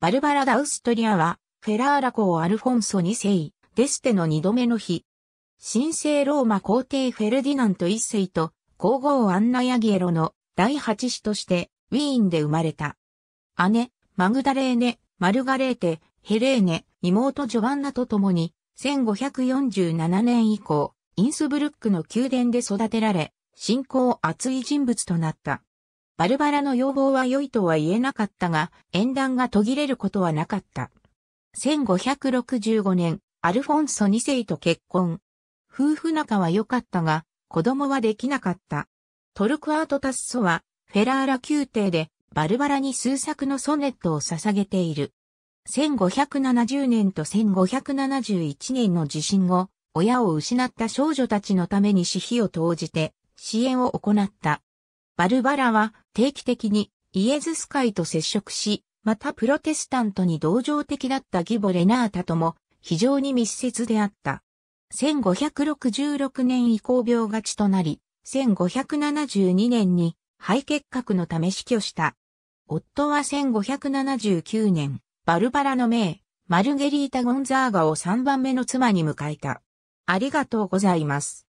バルバラ・ダウストリアは、フェラーラ公アルフォンソ2世、デステの二度目の日。神聖ローマ皇帝フェルディナント一世と、皇后アンナ・ヤギエロの第八子として、ウィーンで生まれた。姉、マグダレーネ、マルガレーテ、ヘレーネ、妹ジョバンナと共に、1547年以降、インスブルックの宮殿で育てられ、信仰厚い人物となった。バルバラの要望は良いとは言えなかったが、縁談が途切れることはなかった。1565年、アルフォンソ2世と結婚。夫婦仲は良かったが、子供はできなかった。トルクアート・タッソは、フェラーラ宮廷で、バルバラに数作のソネットを捧げている。1570年と1571年の地震後、親を失った少女たちのために私費を投じて支援を行った。バルバラは定期的にイエズス会と接触し、またプロテスタントに同情的だったギボ・レナータとも非常に密接であった。1566年以降病がちとなり、1572年に肺結核のため死去した。夫は1579年、バルバラの名、マルゲリータ・ゴンザーガを3番目の妻に迎えた。ありがとうございます。